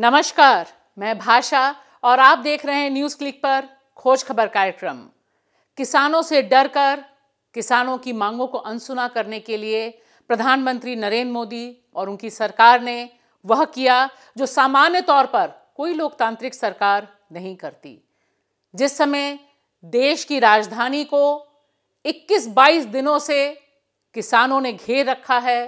नमस्कार मैं भाषा और आप देख रहे हैं न्यूज़ क्लिक पर खोज खबर कार्यक्रम किसानों से डर कर किसानों की मांगों को अनसुना करने के लिए प्रधानमंत्री नरेंद्र मोदी और उनकी सरकार ने वह किया जो सामान्य तौर पर कोई लोकतांत्रिक सरकार नहीं करती जिस समय देश की राजधानी को 21-22 दिनों से किसानों ने घेर रखा है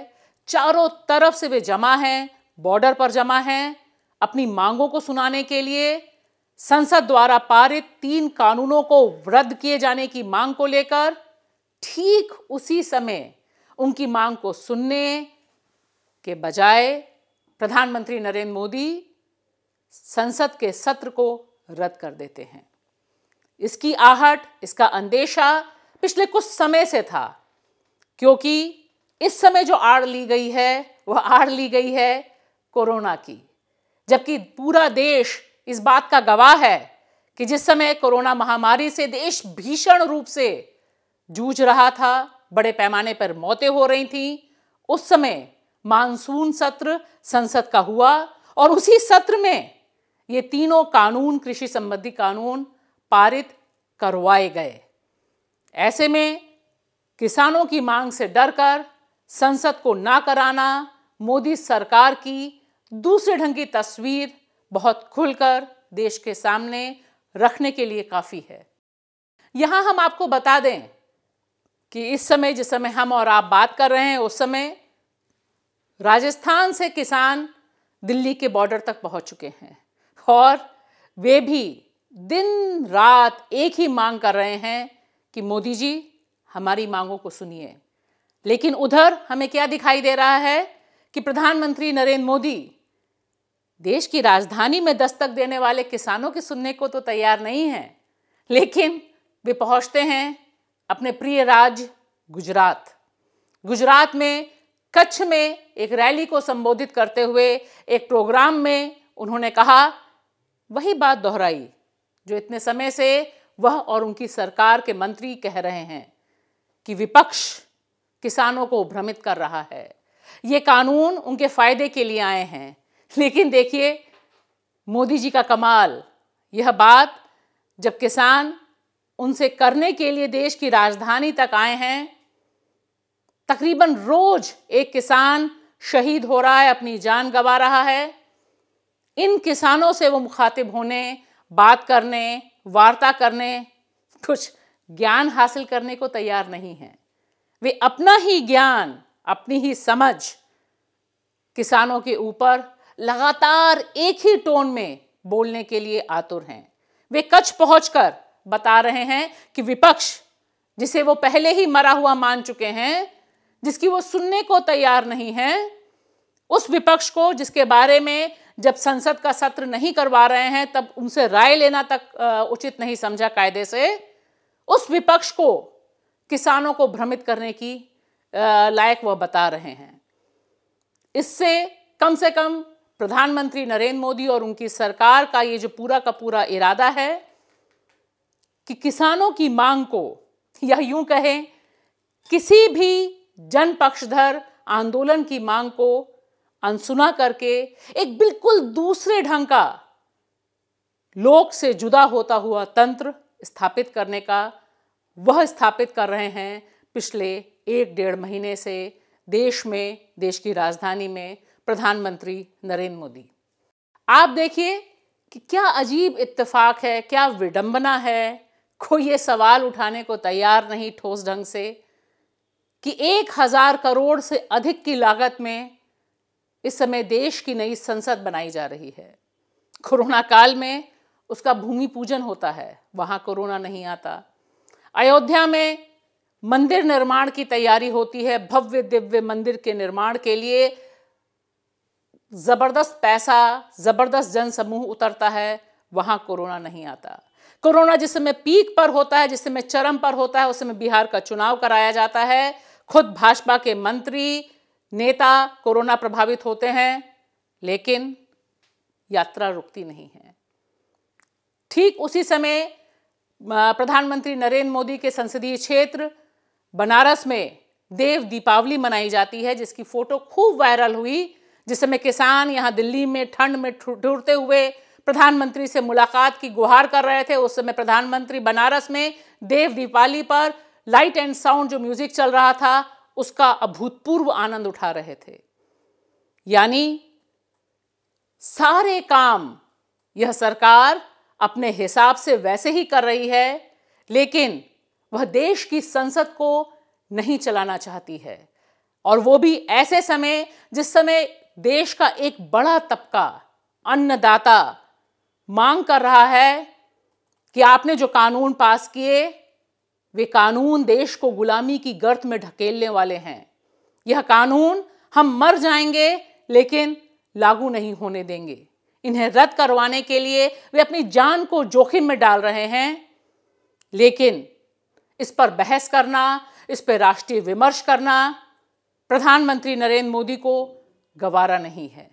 चारों तरफ से वे जमा हैं बॉर्डर पर जमा हैं अपनी मांगों को सुनाने के लिए संसद द्वारा पारित तीन कानूनों को रद्द किए जाने की मांग को लेकर ठीक उसी समय उनकी मांग को सुनने के बजाय प्रधानमंत्री नरेंद्र मोदी संसद के सत्र को रद्द कर देते हैं इसकी आहट इसका अंदेशा पिछले कुछ समय से था क्योंकि इस समय जो आड़ ली गई है वह आड़ ली गई है कोरोना की जबकि पूरा देश इस बात का गवाह है कि जिस समय कोरोना महामारी से देश भीषण रूप से जूझ रहा था बड़े पैमाने पर मौतें हो रही थी उस समय मानसून सत्र संसद का हुआ और उसी सत्र में ये तीनों कानून कृषि संबंधी कानून पारित करवाए गए ऐसे में किसानों की मांग से डरकर संसद को ना कराना मोदी सरकार की दूसरे ढंग की तस्वीर बहुत खुलकर देश के सामने रखने के लिए काफ़ी है यहां हम आपको बता दें कि इस समय जिस समय हम और आप बात कर रहे हैं उस समय राजस्थान से किसान दिल्ली के बॉर्डर तक पहुंच चुके हैं और वे भी दिन रात एक ही मांग कर रहे हैं कि मोदी जी हमारी मांगों को सुनिए लेकिन उधर हमें क्या दिखाई दे रहा है कि प्रधानमंत्री नरेंद्र मोदी देश की राजधानी में दस्तक देने वाले किसानों की सुनने को तो तैयार नहीं है लेकिन वे पहुंचते हैं अपने प्रिय राज्य गुजरात गुजरात में कच्छ में एक रैली को संबोधित करते हुए एक प्रोग्राम में उन्होंने कहा वही बात दोहराई जो इतने समय से वह और उनकी सरकार के मंत्री कह रहे हैं कि विपक्ष किसानों को भ्रमित कर रहा है ये कानून उनके फायदे के लिए आए हैं लेकिन देखिए मोदी जी का कमाल यह बात जब किसान उनसे करने के लिए देश की राजधानी तक आए हैं तकरीबन रोज एक किसान शहीद हो रहा है अपनी जान गंवा रहा है इन किसानों से वो मुखातिब होने बात करने वार्ता करने कुछ ज्ञान हासिल करने को तैयार नहीं है वे अपना ही ज्ञान अपनी ही समझ किसानों के ऊपर लगातार एक ही टोन में बोलने के लिए आतुर हैं वे कच्छ पहुंचकर बता रहे हैं कि विपक्ष जिसे वो पहले ही मरा हुआ मान चुके हैं जिसकी वो सुनने को तैयार नहीं है उस विपक्ष को जिसके बारे में जब संसद का सत्र नहीं करवा रहे हैं तब उनसे राय लेना तक उचित नहीं समझा कायदे से उस विपक्ष को किसानों को भ्रमित करने की लायक वह बता रहे हैं इससे कम से कम प्रधानमंत्री नरेंद्र मोदी और उनकी सरकार का ये जो पूरा का पूरा इरादा है कि किसानों की मांग को या यूं कहें किसी भी जन पक्षधर आंदोलन की मांग को अनसुना करके एक बिल्कुल दूसरे ढंग का लोक से जुदा होता हुआ तंत्र स्थापित करने का वह स्थापित कर रहे हैं पिछले एक डेढ़ महीने से देश में देश की राजधानी में प्रधानमंत्री नरेंद्र मोदी आप देखिए कि क्या अजीब इत्तेफाक है क्या विडंबना है कोई ये सवाल उठाने को तैयार नहीं ठोस ढंग से कि एक हज़ार करोड़ से अधिक की लागत में इस समय देश की नई संसद बनाई जा रही है कोरोना काल में उसका भूमि पूजन होता है वहां कोरोना नहीं आता अयोध्या में मंदिर निर्माण की तैयारी होती है भव्य दिव्य मंदिर के निर्माण के लिए ज़बरदस्त पैसा ज़बरदस्त जन समूह उतरता है वहाँ कोरोना नहीं आता कोरोना जिस समय पीक पर होता है जिस समय चरम पर होता है उस समय बिहार का चुनाव कराया जाता है खुद भाजपा के मंत्री नेता कोरोना प्रभावित होते हैं लेकिन यात्रा रुकती नहीं है ठीक उसी समय प्रधानमंत्री नरेंद्र मोदी के संसदीय क्षेत्र बनारस में देव दीपावली मनाई जाती है जिसकी फोटो खूब वायरल हुई जिस समय किसान यहाँ दिल्ली में ठंड में ठुरते हुए प्रधानमंत्री से मुलाकात की गुहार कर रहे थे उस समय प्रधानमंत्री बनारस में देव दीपाली पर लाइट एंड साउंड जो म्यूजिक चल रहा था उसका अभूतपूर्व आनंद उठा रहे थे यानी सारे काम यह सरकार अपने हिसाब से वैसे ही कर रही है लेकिन वह देश की संसद को नहीं चलाना चाहती है और वो भी ऐसे समय जिस समय देश का एक बड़ा तबका अन्नदाता मांग कर रहा है कि आपने जो कानून पास किए वे कानून देश को गुलामी की गर्त में ढकेलने वाले हैं यह कानून हम मर जाएंगे लेकिन लागू नहीं होने देंगे इन्हें रद्द करवाने के लिए वे अपनी जान को जोखिम में डाल रहे हैं लेकिन इस पर बहस करना इस पर राष्ट्रीय विमर्श करना प्रधानमंत्री नरेंद्र मोदी को गवारा नहीं है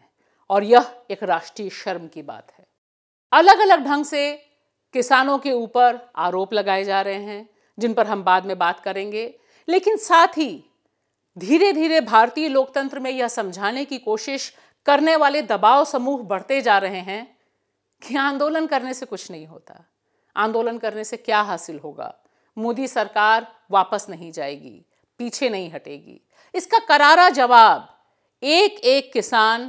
और यह एक राष्ट्रीय शर्म की बात है अलग अलग ढंग से किसानों के ऊपर आरोप लगाए जा रहे हैं जिन पर हम बाद में बात करेंगे लेकिन साथ ही धीरे धीरे भारतीय लोकतंत्र में यह समझाने की कोशिश करने वाले दबाव समूह बढ़ते जा रहे हैं कि आंदोलन करने से कुछ नहीं होता आंदोलन करने से क्या हासिल होगा मोदी सरकार वापस नहीं जाएगी पीछे नहीं हटेगी इसका करारा जवाब एक एक किसान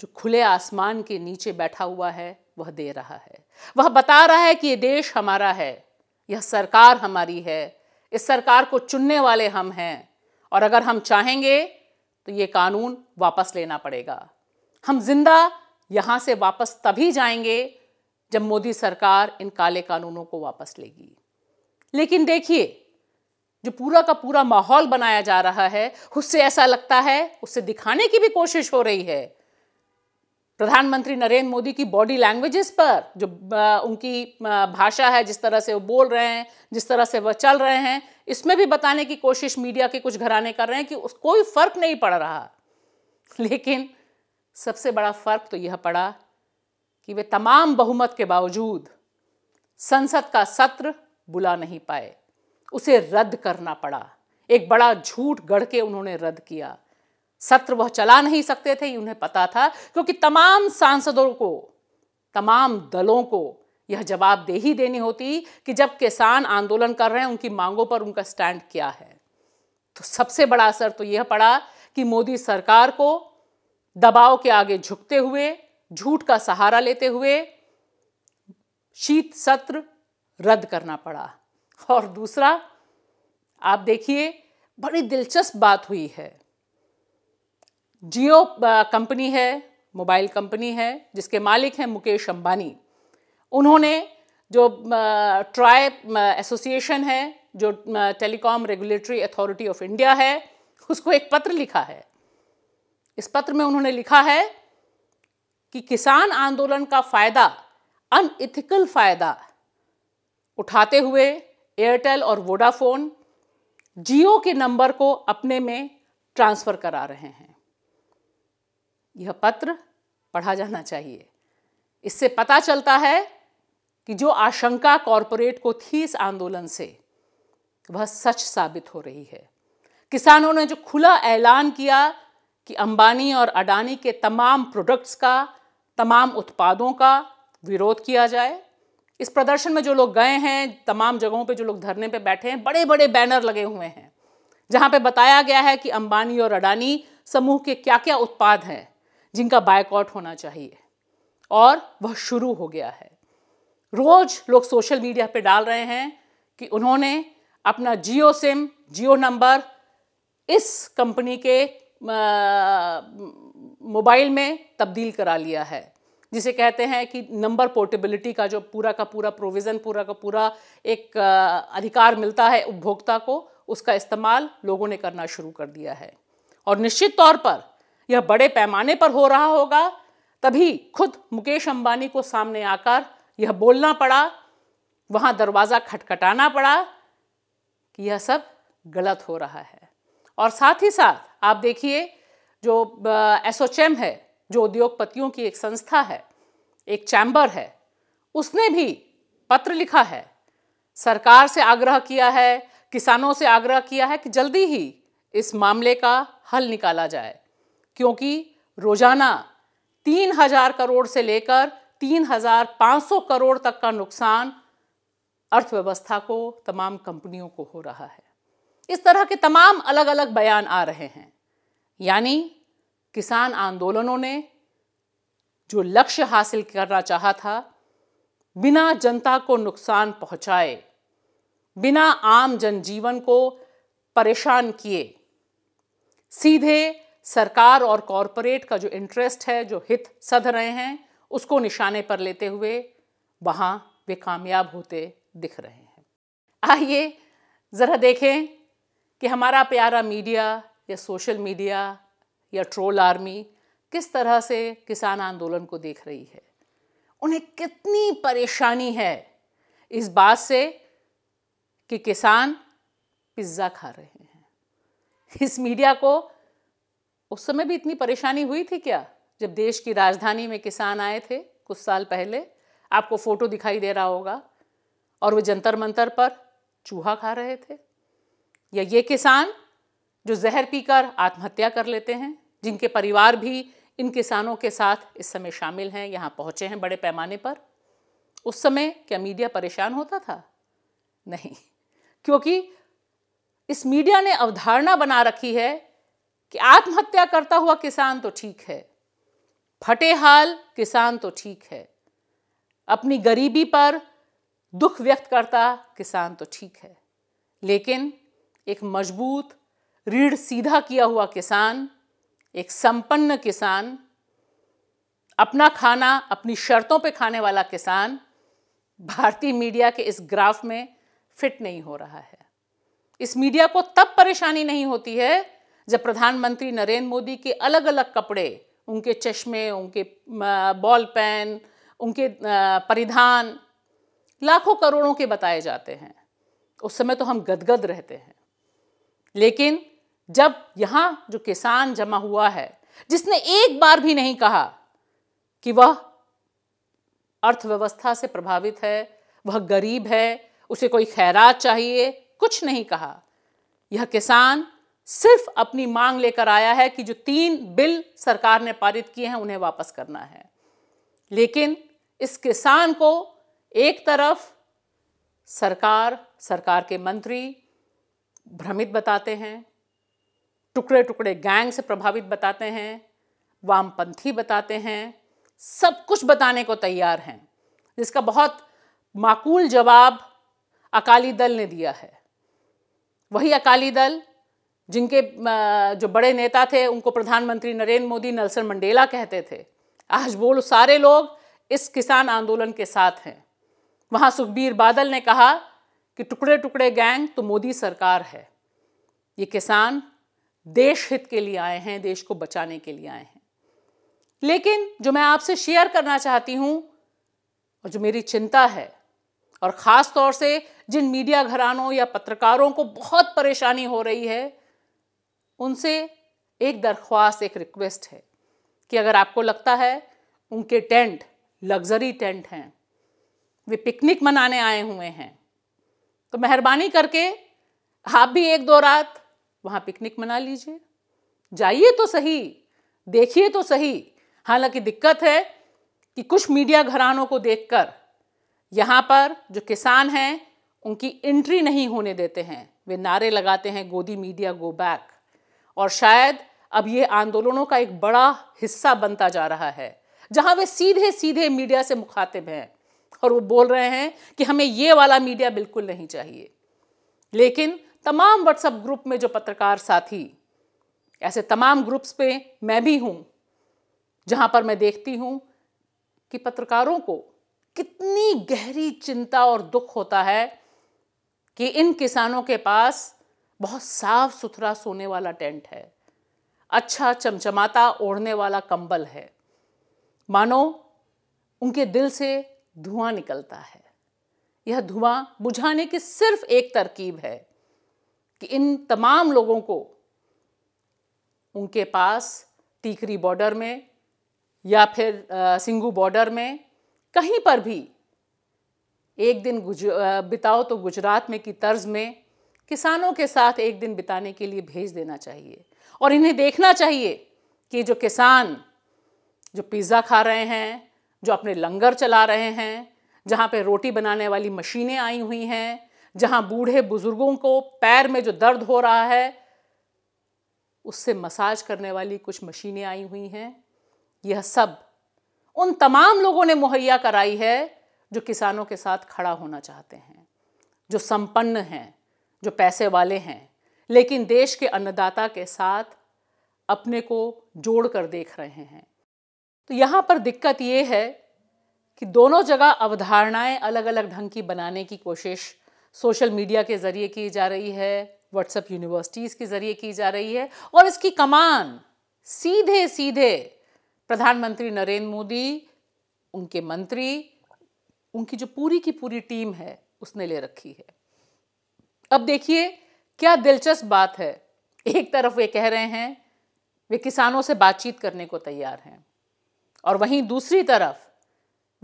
जो खुले आसमान के नीचे बैठा हुआ है वह दे रहा है वह बता रहा है कि यह देश हमारा है यह सरकार हमारी है इस सरकार को चुनने वाले हम हैं और अगर हम चाहेंगे तो ये कानून वापस लेना पड़ेगा हम जिंदा यहां से वापस तभी जाएंगे जब मोदी सरकार इन काले कानूनों को वापस लेगी लेकिन देखिए जो पूरा का पूरा माहौल बनाया जा रहा है उससे ऐसा लगता है उससे दिखाने की भी कोशिश हो रही है प्रधानमंत्री नरेंद्र मोदी की बॉडी लैंग्वेजेस पर जो उनकी भाषा है जिस तरह से वो बोल रहे हैं जिस तरह से वह चल रहे हैं इसमें भी बताने की कोशिश मीडिया के कुछ घराने कर रहे हैं कि उस कोई फर्क नहीं पड़ रहा लेकिन सबसे बड़ा फर्क तो यह पड़ा कि वे तमाम बहुमत के बावजूद संसद का सत्र बुला नहीं पाए उसे रद्द करना पड़ा एक बड़ा झूठ गढ़ के उन्होंने रद्द किया सत्र वह चला नहीं सकते थे उन्हें पता था क्योंकि तमाम सांसदों को तमाम दलों को यह जवाबदेही देनी होती कि जब किसान आंदोलन कर रहे हैं उनकी मांगों पर उनका स्टैंड क्या है तो सबसे बड़ा असर तो यह पड़ा कि मोदी सरकार को दबाव के आगे झुकते हुए झूठ का सहारा लेते हुए शीत सत्र रद्द करना पड़ा और दूसरा आप देखिए बड़ी दिलचस्प बात हुई है जियो कंपनी है मोबाइल कंपनी है जिसके मालिक हैं मुकेश अंबानी उन्होंने जो ट्राई एसोसिएशन है जो telecom regulatory authority of India है उसको एक पत्र लिखा है इस पत्र में उन्होंने लिखा है कि किसान आंदोलन का फ़ायदा अनइथिकल फ़ायदा उठाते हुए एयरटेल और वोडाफोन जियो के नंबर को अपने में ट्रांसफ़र करा रहे हैं यह पत्र पढ़ा जाना चाहिए इससे पता चलता है कि जो आशंका कॉरपोरेट को थी इस आंदोलन से वह सच साबित हो रही है किसानों ने जो खुला ऐलान किया कि अंबानी और अडानी के तमाम प्रोडक्ट्स का तमाम उत्पादों का विरोध किया जाए इस प्रदर्शन में जो लोग गए हैं तमाम जगहों पे जो लोग धरने पे बैठे हैं बड़े बड़े बैनर लगे हुए हैं जहाँ पे बताया गया है कि अंबानी और अडानी समूह के क्या क्या उत्पाद हैं जिनका बायकॉट होना चाहिए और वह शुरू हो गया है रोज़ लोग सोशल मीडिया पे डाल रहे हैं कि उन्होंने अपना जियो सिम जियो नंबर इस कंपनी के मोबाइल में तब्दील करा लिया है जिसे कहते हैं कि नंबर पोर्टेबिलिटी का जो पूरा का पूरा प्रोविज़न पूरा का पूरा एक अधिकार मिलता है उपभोक्ता को उसका इस्तेमाल लोगों ने करना शुरू कर दिया है और निश्चित तौर पर यह बड़े पैमाने पर हो रहा होगा तभी खुद मुकेश अंबानी को सामने आकर यह बोलना पड़ा वहाँ दरवाज़ा खटखटाना पड़ा कि यह सब गलत हो रहा है और साथ ही साथ आप देखिए जो एसओचएम है जो उद्योगपतियों की एक संस्था है एक चैम्बर है उसने भी पत्र लिखा है सरकार से आग्रह किया है किसानों से आग्रह किया है कि जल्दी ही इस मामले का हल निकाला जाए क्योंकि रोजाना तीन हजार करोड़ से लेकर तीन हजार पाँच सौ करोड़ तक का नुकसान अर्थव्यवस्था को तमाम कंपनियों को हो रहा है इस तरह के तमाम अलग अलग बयान आ रहे हैं यानी किसान आंदोलनों ने जो लक्ष्य हासिल करना चाहा था बिना जनता को नुकसान पहुंचाए बिना आम जनजीवन को परेशान किए सीधे सरकार और कॉरपोरेट का जो इंटरेस्ट है जो हित सध रहे हैं उसको निशाने पर लेते हुए वहाँ वे कामयाब होते दिख रहे हैं आइए ज़रा देखें कि हमारा प्यारा मीडिया या सोशल मीडिया या ट्रोल आर्मी किस तरह से किसान आंदोलन को देख रही है उन्हें कितनी परेशानी है इस बात से कि किसान पिज्ज़ा खा रहे हैं इस मीडिया को उस समय भी इतनी परेशानी हुई थी क्या जब देश की राजधानी में किसान आए थे कुछ साल पहले आपको फ़ोटो दिखाई दे रहा होगा और वो जंतर मंतर पर चूहा खा रहे थे या ये किसान जो जहर पीकर आत्महत्या कर लेते हैं जिनके परिवार भी इन किसानों के साथ इस समय शामिल हैं यहाँ पहुँचे हैं बड़े पैमाने पर उस समय क्या मीडिया परेशान होता था नहीं क्योंकि इस मीडिया ने अवधारणा बना रखी है कि आत्महत्या करता हुआ किसान तो ठीक है फटे हाल किसान तो ठीक है अपनी गरीबी पर दुख व्यक्त करता किसान तो ठीक है लेकिन एक मजबूत रीढ़ सीधा किया हुआ किसान एक संपन्न किसान अपना खाना अपनी शर्तों पे खाने वाला किसान भारतीय मीडिया के इस ग्राफ में फिट नहीं हो रहा है इस मीडिया को तब परेशानी नहीं होती है जब प्रधानमंत्री नरेंद्र मोदी के अलग अलग कपड़े उनके चश्मे उनके बॉल पेन उनके परिधान लाखों करोड़ों के बताए जाते हैं उस समय तो हम गदगद रहते हैं लेकिन जब यहां जो किसान जमा हुआ है जिसने एक बार भी नहीं कहा कि वह अर्थव्यवस्था से प्रभावित है वह गरीब है उसे कोई खैरात चाहिए कुछ नहीं कहा यह किसान सिर्फ अपनी मांग लेकर आया है कि जो तीन बिल सरकार ने पारित किए हैं उन्हें वापस करना है लेकिन इस किसान को एक तरफ सरकार सरकार के मंत्री भ्रमित बताते हैं टुकड़े टुकड़े गैंग से प्रभावित बताते हैं वामपंथी बताते हैं सब कुछ बताने को तैयार हैं जिसका बहुत माकूल जवाब अकाली दल ने दिया है वही अकाली दल जिनके जो बड़े नेता थे उनको प्रधानमंत्री नरेंद्र मोदी नेल्सन मंडेला कहते थे आज बोल सारे लोग इस किसान आंदोलन के साथ हैं वहाँ सुखबीर बादल ने कहा कि टुकड़े टुकड़े गैंग तो मोदी सरकार है ये किसान देश हित के लिए आए हैं देश को बचाने के लिए आए हैं लेकिन जो मैं आपसे शेयर करना चाहती हूं और जो मेरी चिंता है और ख़ास तौर से जिन मीडिया घरानों या पत्रकारों को बहुत परेशानी हो रही है उनसे एक दरख्वास्त एक रिक्वेस्ट है कि अगर आपको लगता है उनके टेंट लग्जरी टेंट हैं वे पिकनिक मनाने आए हुए हैं तो मेहरबानी करके आप भी एक दो रात वहाँ पिकनिक मना लीजिए जाइए तो सही देखिए तो सही हालांकि दिक्कत है कि कुछ मीडिया घरानों को देखकर यहाँ पर जो किसान हैं उनकी एंट्री नहीं होने देते हैं वे नारे लगाते हैं गोदी मीडिया गो बैक और शायद अब ये आंदोलनों का एक बड़ा हिस्सा बनता जा रहा है जहाँ वे सीधे सीधे मीडिया से मुखातिब हैं और वो बोल रहे हैं कि हमें ये वाला मीडिया बिल्कुल नहीं चाहिए लेकिन तमाम व्हाट्सएप ग्रुप में जो पत्रकार साथी ऐसे तमाम ग्रुप्स पे मैं भी हूं जहां पर मैं देखती हूं कि पत्रकारों को कितनी गहरी चिंता और दुख होता है कि इन किसानों के पास बहुत साफ सुथरा सोने वाला टेंट है अच्छा चमचमाता ओढ़ने वाला कंबल है मानो उनके दिल से धुआं निकलता है यह धुआं बुझाने की सिर्फ एक तरकीब है कि इन तमाम लोगों को उनके पास टीकरी बॉर्डर में या फिर सिंगू बॉर्डर में कहीं पर भी एक दिन गुज बिताओ तो गुजरात में की तर्ज में किसानों के साथ एक दिन बिताने के लिए भेज देना चाहिए और इन्हें देखना चाहिए कि जो किसान जो पिज़्ज़ा खा रहे हैं जो अपने लंगर चला रहे हैं जहाँ पे रोटी बनाने वाली मशीनें आई हुई हैं जहां बूढ़े बुजुर्गों को पैर में जो दर्द हो रहा है उससे मसाज करने वाली कुछ मशीनें आई हुई हैं यह सब उन तमाम लोगों ने मुहैया कराई है जो किसानों के साथ खड़ा होना चाहते हैं जो संपन्न हैं जो पैसे वाले हैं लेकिन देश के अन्नदाता के साथ अपने को जोड़ कर देख रहे हैं तो यहाँ पर दिक्कत ये है कि दोनों जगह अवधारणाएं अलग अलग ढंग की बनाने की कोशिश सोशल मीडिया के ज़रिए की जा रही है व्हाट्सएप यूनिवर्सिटीज़ के ज़रिए की जा रही है और इसकी कमान सीधे सीधे प्रधानमंत्री नरेंद्र मोदी उनके मंत्री उनकी जो पूरी की पूरी टीम है उसने ले रखी है अब देखिए क्या दिलचस्प बात है एक तरफ वे कह रहे हैं वे किसानों से बातचीत करने को तैयार हैं और वहीं दूसरी तरफ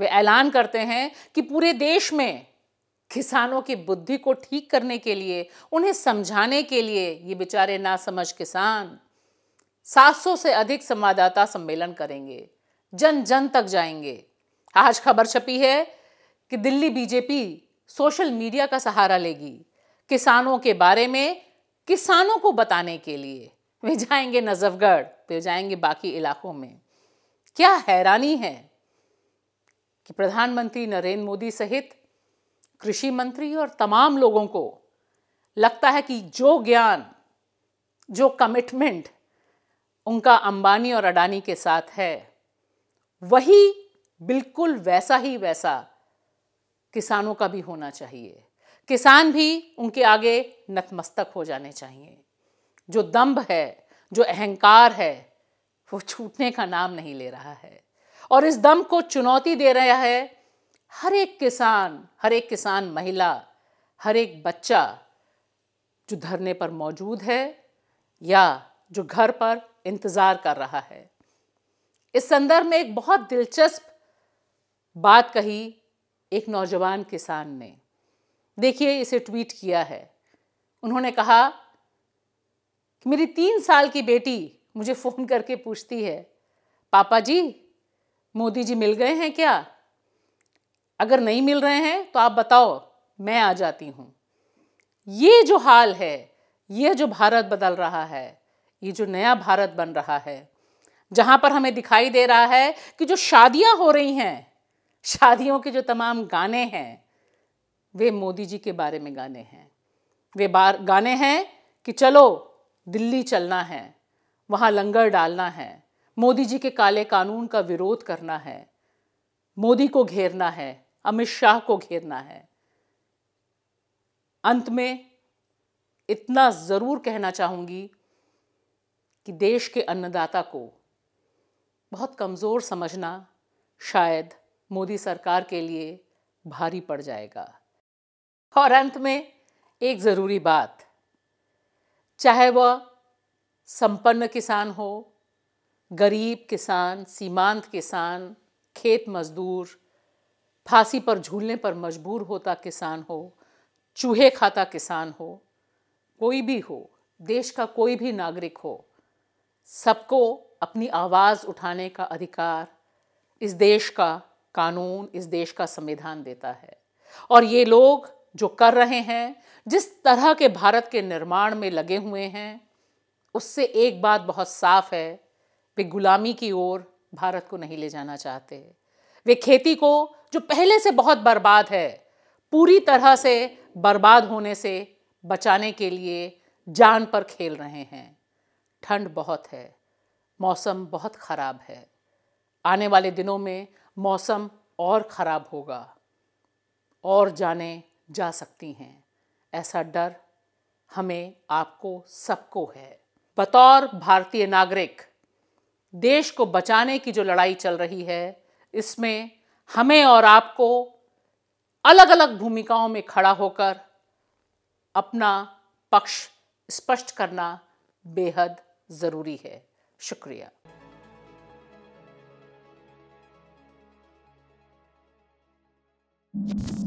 वे ऐलान करते हैं कि पूरे देश में किसानों की बुद्धि को ठीक करने के लिए उन्हें समझाने के लिए ये बेचारे ना समझ किसान 700 से अधिक संवाददाता सम्मेलन करेंगे जन जन तक जाएंगे आज खबर छपी है कि दिल्ली बीजेपी सोशल मीडिया का सहारा लेगी किसानों के बारे में किसानों को बताने के लिए वे जाएंगे नजफगढ़ वे जाएंगे बाकी इलाकों में क्या हैरानी है कि प्रधानमंत्री नरेंद्र मोदी सहित कृषि मंत्री और तमाम लोगों को लगता है कि जो ज्ञान जो कमिटमेंट उनका अंबानी और अडानी के साथ है वही बिल्कुल वैसा ही वैसा किसानों का भी होना चाहिए किसान भी उनके आगे नतमस्तक हो जाने चाहिए जो दम्भ है जो अहंकार है वो छूटने का नाम नहीं ले रहा है और इस दम को चुनौती दे रहा है हर एक किसान हर एक किसान महिला हर एक बच्चा जो धरने पर मौजूद है या जो घर पर इंतज़ार कर रहा है इस संदर्भ में एक बहुत दिलचस्प बात कही एक नौजवान किसान ने देखिए इसे ट्वीट किया है उन्होंने कहा कि मेरी तीन साल की बेटी मुझे फ़ोन करके पूछती है पापा जी मोदी जी मिल गए हैं क्या अगर नहीं मिल रहे हैं तो आप बताओ मैं आ जाती हूँ ये जो हाल है ये जो भारत बदल रहा है ये जो नया भारत बन रहा है जहाँ पर हमें दिखाई दे रहा है कि जो शादियाँ हो रही हैं शादियों के जो तमाम गाने हैं वे मोदी जी के बारे में गाने हैं वे बार गाने हैं कि चलो दिल्ली चलना है वहाँ लंगर डालना है मोदी जी के काले कानून का विरोध करना है मोदी को घेरना है अमित शाह को घेरना है अंत में इतना ज़रूर कहना चाहूंगी कि देश के अन्नदाता को बहुत कमज़ोर समझना शायद मोदी सरकार के लिए भारी पड़ जाएगा और अंत में एक ज़रूरी बात चाहे वह संपन्न किसान हो गरीब किसान सीमांत किसान खेत मजदूर फांसी पर झूलने पर मजबूर होता किसान हो चूहे खाता किसान हो कोई भी हो देश का कोई भी नागरिक हो सबको अपनी आवाज़ उठाने का अधिकार इस देश का कानून इस देश का संविधान देता है और ये लोग जो कर रहे हैं जिस तरह के भारत के निर्माण में लगे हुए हैं उससे एक बात बहुत साफ है वे गुलामी की ओर भारत को नहीं ले जाना चाहते वे खेती को जो पहले से बहुत बर्बाद है पूरी तरह से बर्बाद होने से बचाने के लिए जान पर खेल रहे हैं ठंड बहुत है मौसम बहुत ख़राब है आने वाले दिनों में मौसम और ख़राब होगा और जाने जा सकती हैं ऐसा डर हमें आपको सबको है बतौर भारतीय नागरिक देश को बचाने की जो लड़ाई चल रही है इसमें हमें और आपको अलग अलग भूमिकाओं में खड़ा होकर अपना पक्ष स्पष्ट करना बेहद ज़रूरी है शुक्रिया you